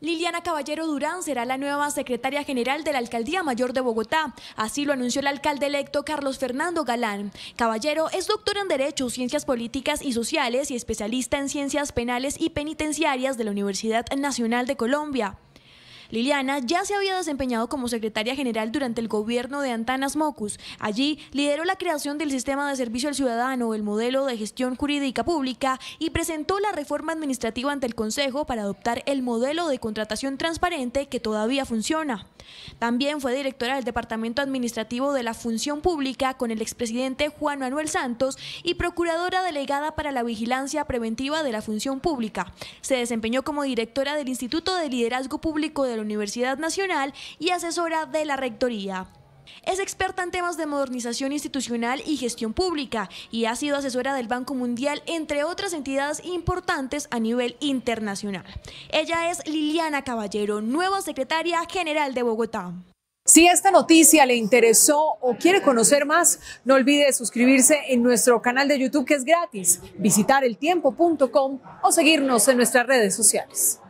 Liliana Caballero Durán será la nueva secretaria general de la Alcaldía Mayor de Bogotá. Así lo anunció el alcalde electo Carlos Fernando Galán. Caballero es doctor en Derecho, Ciencias Políticas y Sociales y especialista en Ciencias Penales y Penitenciarias de la Universidad Nacional de Colombia. Liliana ya se había desempeñado como secretaria general durante el gobierno de Antanas Mocus. Allí lideró la creación del sistema de servicio al ciudadano, el modelo de gestión jurídica pública y presentó la reforma administrativa ante el Consejo para adoptar el modelo de contratación transparente que todavía funciona. También fue directora del Departamento Administrativo de la Función Pública con el expresidente Juan Manuel Santos y procuradora delegada para la vigilancia preventiva de la función pública. Se desempeñó como directora del Instituto de Liderazgo Público de la Universidad Nacional y asesora de la Rectoría. Es experta en temas de modernización institucional y gestión pública y ha sido asesora del Banco Mundial, entre otras entidades importantes a nivel internacional. Ella es Liliana Caballero, nueva secretaria general de Bogotá. Si esta noticia le interesó o quiere conocer más, no olvide suscribirse en nuestro canal de YouTube que es gratis, visitar eltiempo.com o seguirnos en nuestras redes sociales.